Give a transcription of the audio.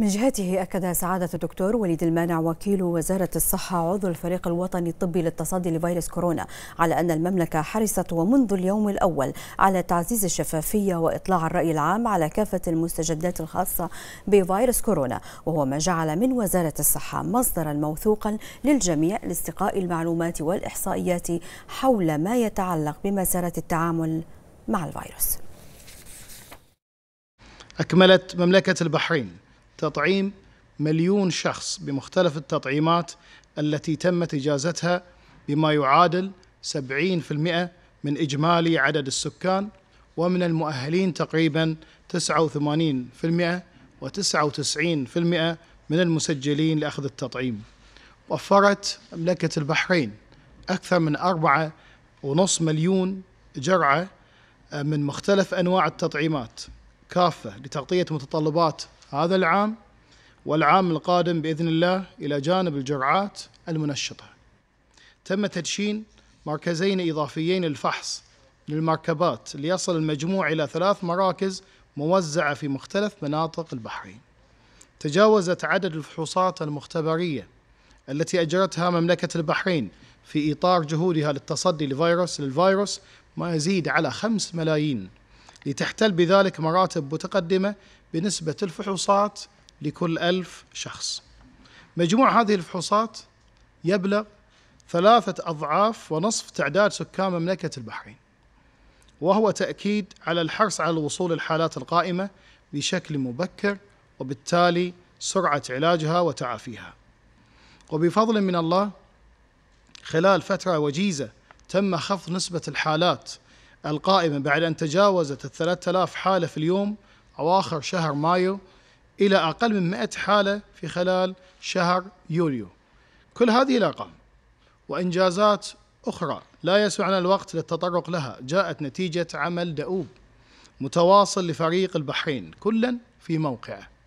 من جهته أكد سعادة الدكتور وليد المانع وكيل وزارة الصحة عضو الفريق الوطني الطبي للتصدي لفيروس كورونا على أن المملكة حرصت ومنذ اليوم الأول على تعزيز الشفافية وإطلاع الرأي العام على كافة المستجدات الخاصة بفيروس كورونا وهو ما جعل من وزارة الصحة مصدرا موثوقا للجميع لاستقاء المعلومات والإحصائيات حول ما يتعلق بمسارة التعامل مع الفيروس أكملت مملكة البحرين تطعيم مليون شخص بمختلف التطعيمات التي تمت إجازتها بما يعادل 70% من إجمالي عدد السكان ومن المؤهلين تقريبا 89% و99% من المسجلين لأخذ التطعيم وفرت مملكة البحرين أكثر من 4.5 مليون جرعة من مختلف أنواع التطعيمات كافة لتغطية متطلبات هذا العام والعام القادم باذن الله الى جانب الجرعات المنشطه. تم تدشين مركزين اضافيين للفحص للمركبات ليصل المجموع الى ثلاث مراكز موزعه في مختلف مناطق البحرين. تجاوزت عدد الفحوصات المختبريه التي اجرتها مملكه البحرين في اطار جهودها للتصدي لفيروس للفيروس ما يزيد على خمس ملايين لتحتل بذلك مراتب متقدمة بنسبة الفحوصات لكل ألف شخص مجموع هذه الفحوصات يبلغ ثلاثة أضعاف ونصف تعداد سكان مملكة البحرين وهو تأكيد على الحرص على الوصول للحالات القائمة بشكل مبكر وبالتالي سرعة علاجها وتعافيها وبفضل من الله خلال فترة وجيزة تم خفض نسبة الحالات القائمة بعد أن تجاوزت الثلاثة آلاف حالة في اليوم أواخر شهر مايو إلى أقل من 100 حالة في خلال شهر يوليو كل هذه الأرقام وإنجازات أخرى لا يسعنا الوقت للتطرق لها جاءت نتيجة عمل دؤوب متواصل لفريق البحرين كلا في موقعه